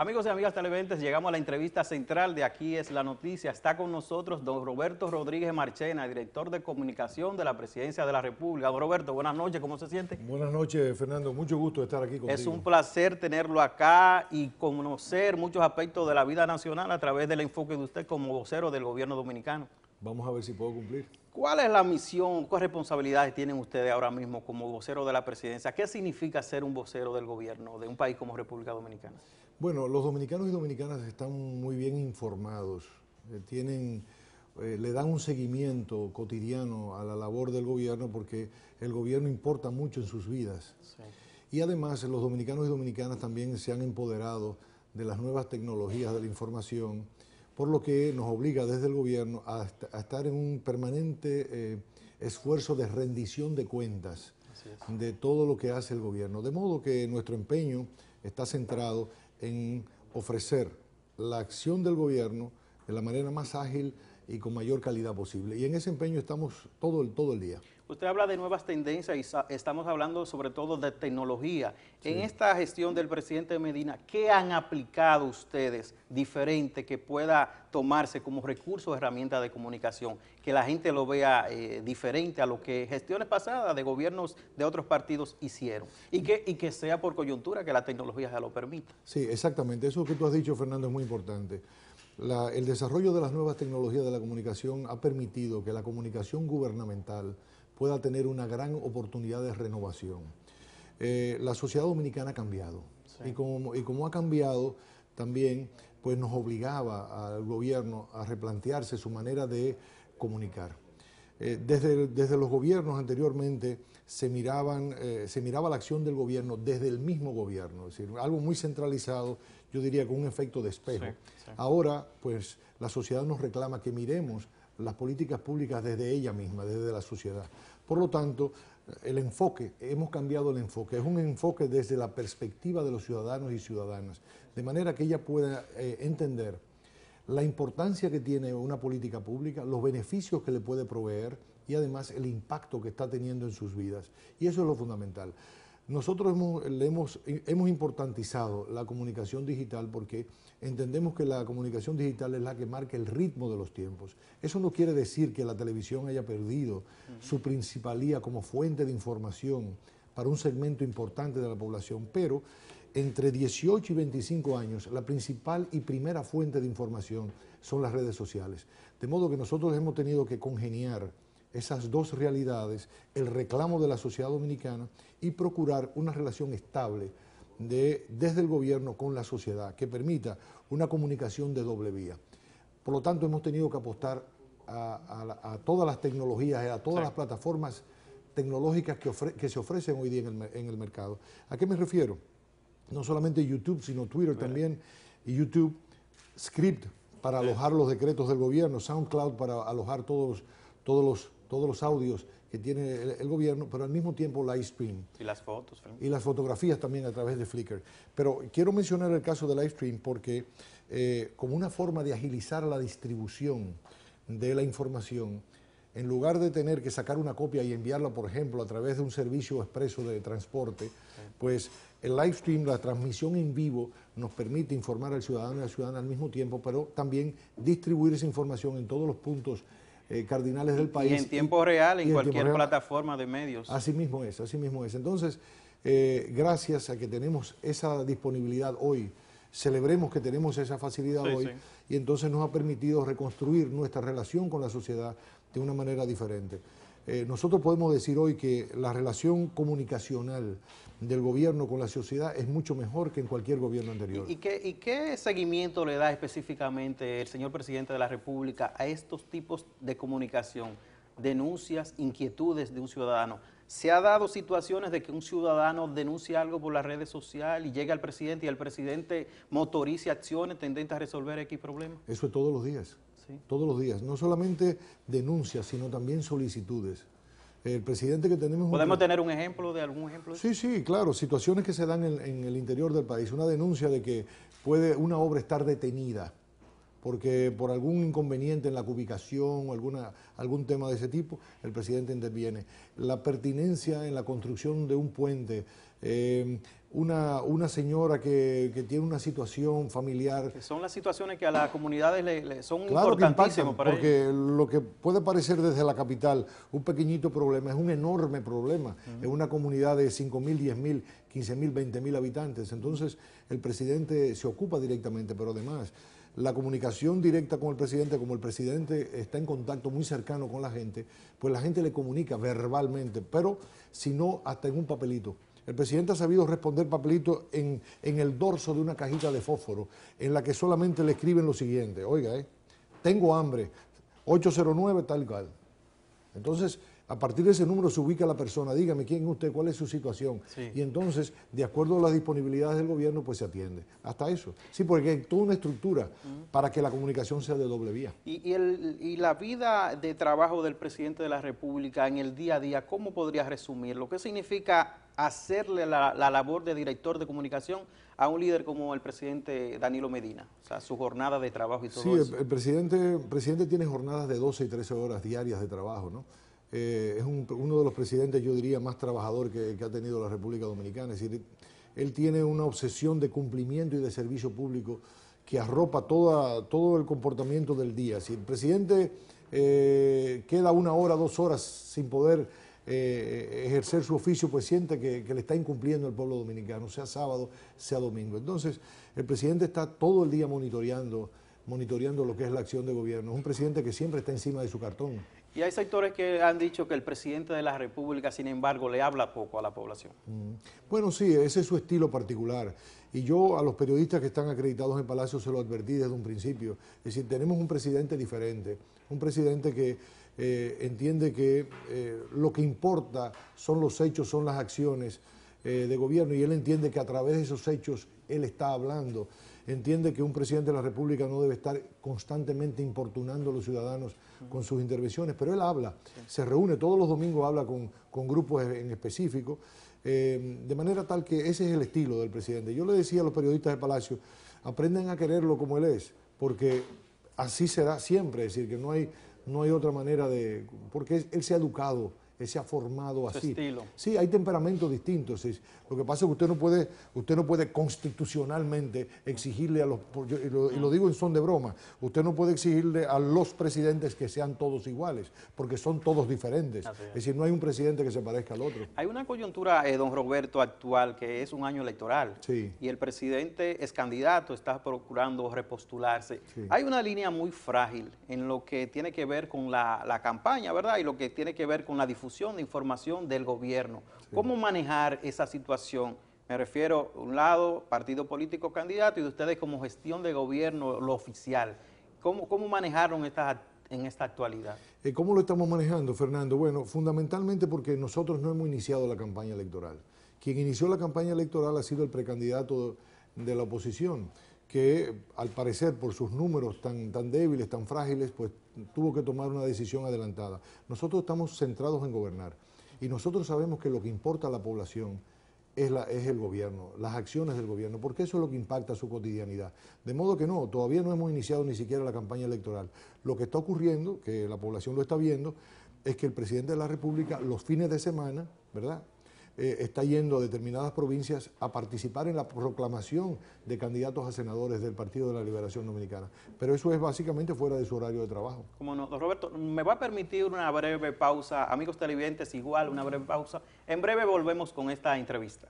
Amigos y amigas televidentes, llegamos a la entrevista central de Aquí es la Noticia. Está con nosotros don Roberto Rodríguez Marchena, director de comunicación de la Presidencia de la República. Don Roberto, buenas noches, ¿cómo se siente? Buenas noches, Fernando, mucho gusto estar aquí contigo. Es un placer tenerlo acá y conocer muchos aspectos de la vida nacional a través del enfoque de usted como vocero del gobierno dominicano. Vamos a ver si puedo cumplir. ¿Cuál es la misión, cuáles responsabilidades tienen ustedes ahora mismo como vocero de la presidencia? ¿Qué significa ser un vocero del gobierno de un país como República Dominicana? Bueno, los dominicanos y dominicanas están muy bien informados, eh, tienen, eh, le dan un seguimiento cotidiano a la labor del gobierno porque el gobierno importa mucho en sus vidas. Y además los dominicanos y dominicanas también se han empoderado de las nuevas tecnologías de la información por lo que nos obliga desde el gobierno a, estar en un permanente eh, esfuerzo de rendición de cuentas de todo lo que hace el gobierno. De modo que nuestro empeño está centrado en ofrecer la acción del gobierno de la manera más ágil y con mayor calidad posible. Y en ese empeño estamos todo el, todo el día. Usted habla de nuevas tendencias y estamos hablando sobre todo de tecnología. En esta gestión del presidente Medina, ¿qué han aplicado ustedes diferente que pueda tomarse como recurso o herramienta de comunicación? Que la gente lo vea eh, diferente a lo que gestiones pasadas de gobiernos de otros partidos hicieron. Y que, y que sea por coyuntura que la tecnología ya lo permita. Sí, exactamente. Eso que tú has dicho, Fernando, es muy importante. el desarrollo de las nuevas tecnologías de la comunicación ha permitido que la comunicación gubernamental pueda tener una gran oportunidad de renovación. Eh, la sociedad dominicana ha cambiado y, como, ha cambiado también, pues, nos obligaba al gobierno a replantearse su manera de comunicar. Eh, desde, los gobiernos anteriormente se, miraban, eh, se miraba la acción del gobierno desde el mismo gobierno, es decir, algo muy centralizado, yo diría con un efecto de espejo. Ahora, pues la sociedad nos reclama que miremos las políticas públicas desde ella misma, desde la sociedad. Por lo tanto, el enfoque, hemos cambiado el enfoque, es un enfoque desde la perspectiva de los ciudadanos y ciudadanas, de manera que ella pueda eh, entender la importancia que tiene una política pública, los beneficios que le puede proveer y además el impacto que está teniendo en sus vidas. Y eso es lo fundamental. Nosotros hemos, importantizado la comunicación digital porque entendemos que la comunicación digital es la que marca el ritmo de los tiempos. Eso no quiere decir que la televisión haya perdido su principalía como fuente de información para un segmento importante de la población, pero entre 18 y 25 años, la principal y primera fuente de información son las redes sociales. De modo que nosotros hemos tenido que congeniar esas dos realidades, el reclamo de la sociedad dominicana y procurar una relación estable desde el gobierno con la sociedad que permita una comunicación de doble vía. Por lo tanto, hemos tenido que apostar a, todas las tecnologías, a todas las plataformas tecnológicas que, se ofrecen hoy día en el, mercado. ¿A qué me refiero? No solamente YouTube, sino Twitter también, y YouTube, Script para alojar los decretos del gobierno, SoundCloud para alojar todos los todos los audios que tiene el, gobierno, pero al mismo tiempo live stream. Y las fotos. Y las fotografías también a través de Flickr. Pero quiero mencionar el caso de live stream porque eh, como una forma de agilizar la distribución de la información, en lugar de tener que sacar una copia y enviarla, por ejemplo, a través de un servicio expreso de transporte, pues el live stream, la transmisión en vivo, nos permite informar al ciudadano y a la ciudadana al mismo tiempo, pero también distribuir esa información en todos los puntos eh, cardinales del país. Y en tiempo real, en, cualquier plataforma de medios. Así mismo es, así mismo es. Entonces, eh, gracias a que tenemos esa disponibilidad hoy, celebremos que tenemos esa facilidad hoy, y entonces nos ha permitido reconstruir nuestra relación con la sociedad de una manera diferente. Eh, nosotros podemos decir hoy que la relación comunicacional del gobierno con la sociedad es mucho mejor que en cualquier gobierno anterior. ¿Y, qué, seguimiento le da específicamente el señor presidente de la República a estos tipos de comunicación, denuncias, inquietudes de un ciudadano? Se ha dado situaciones de que un ciudadano denuncia algo por las redes sociales y llega al presidente y el presidente motorice acciones tendentes a resolver X problema. Eso es todos los días. ¿Sí? Todos los días. No solamente denuncias, sino también solicitudes. El presidente que tenemos... ¿Podemos tener un ejemplo de algún ejemplo? Sí, sí, claro. Situaciones que se dan en el interior del país. Una denuncia de que puede una obra estar detenida porque por algún inconveniente en la cubicación o algún tema de ese tipo, el presidente interviene. La pertinencia en la construcción de un puente, eh, una, señora que, tiene una situación familiar. son las situaciones que a las comunidades le, son importantísimas para Porque lo que puede parecer desde la capital un pequeñito problema es un enorme problema en una comunidad de 5.000, 10.000, 15.000, 20.000 habitantes. Entonces, el presidente se ocupa directamente, pero además la comunicación directa con el presidente, como el presidente está en contacto muy cercano con la gente, pues la gente le comunica verbalmente, pero si no, hasta en un papelito. El presidente ha sabido responder papelito en, el dorso de una cajita de fósforo, en la que solamente le escriben lo siguiente, oiga, eh, tengo hambre, 809 tal y Entonces, a partir de ese número se ubica la persona, dígame quién es usted, cuál es su situación. Y entonces, de acuerdo a las disponibilidades del gobierno, pues se atiende. Hasta eso. Sí, porque hay toda una estructura para que la comunicación sea de doble vía. Y, el, la vida de trabajo del presidente de la República en el día a día, ¿cómo podría resumirlo? ¿Qué significa hacerle la, labor de director de comunicación a un líder como el presidente Danilo Medina? O sea, su jornada de trabajo y todo eso. Sí, el, presidente, el presidente tiene jornadas de 12 y 13 horas diarias de trabajo, ¿no? Eh, es uno de los presidentes, yo diría, más trabajador que, ha tenido la República Dominicana. Es decir, él tiene una obsesión de cumplimiento y de servicio público que arropa todo el comportamiento del día. Si el presidente eh, queda una hora, dos horas sin poder eh, ejercer su oficio, pues siente que, que, le está incumpliendo el pueblo dominicano, sea sábado, sea domingo. Entonces, el presidente está todo el día monitoreando monitoreando lo que es la acción de gobierno. Es un presidente que siempre está encima de su cartón. Y hay sectores que han dicho que el presidente de la República, sin embargo, le habla poco a la población. Mm. Bueno, sí, ese es su estilo particular. Y yo a los periodistas que están acreditados en Palacio se lo advertí desde un principio. Es decir, tenemos un presidente diferente, un presidente que eh, entiende que eh, lo que importa son los hechos, son las acciones eh, de gobierno, y él entiende que a través de esos hechos él está hablando entiende que un presidente de la República no debe estar constantemente importunando a los ciudadanos con sus intervenciones, pero él habla, se reúne todos los domingos, habla con, grupos en específico, eh, de manera tal que ese es el estilo del presidente. Yo le decía a los periodistas de Palacio, aprendan a quererlo como él es, porque así será siempre, es decir, que no hay, no hay otra manera de... porque él se ha educado se ha formado así. Sí, hay temperamentos distintos. Lo que pasa es que usted no puede, usted no puede constitucionalmente exigirle a los, y, lo, digo en son de broma, usted no puede exigirle a los presidentes que sean todos iguales, porque son todos diferentes. Es. decir, no hay un presidente que se parezca al otro. Hay una coyuntura, eh, don Roberto, actual, que es un año electoral. Y el presidente es candidato, está procurando repostularse. Hay una línea muy frágil en lo que tiene que ver con la, la campaña, ¿verdad? Y lo que tiene que ver con la difusión de información del gobierno. ¿Cómo manejar esa situación? Me refiero, un lado, partido político candidato y de ustedes como gestión de gobierno, lo oficial. ¿Cómo, cómo manejaron estas en esta actualidad? Eh, ¿Cómo lo estamos manejando, Fernando? Bueno, fundamentalmente porque nosotros no hemos iniciado la campaña electoral. Quien inició la campaña electoral ha sido el precandidato de la oposición que al parecer por sus números tan, débiles, tan frágiles, pues tuvo que tomar una decisión adelantada. Nosotros estamos centrados en gobernar y nosotros sabemos que lo que importa a la población es, es el gobierno, las acciones del gobierno, porque eso es lo que impacta su cotidianidad. De modo que no, todavía no hemos iniciado ni siquiera la campaña electoral. Lo que está ocurriendo, que la población lo está viendo, es que el presidente de la República los fines de semana, ¿verdad? Eh, está yendo a determinadas provincias a participar en la proclamación de candidatos a senadores del Partido de la Liberación Dominicana. Pero eso es básicamente fuera de su horario de trabajo. Como no, Roberto, me va a permitir una breve pausa, amigos televidentes, igual una breve pausa. En breve volvemos con esta entrevista.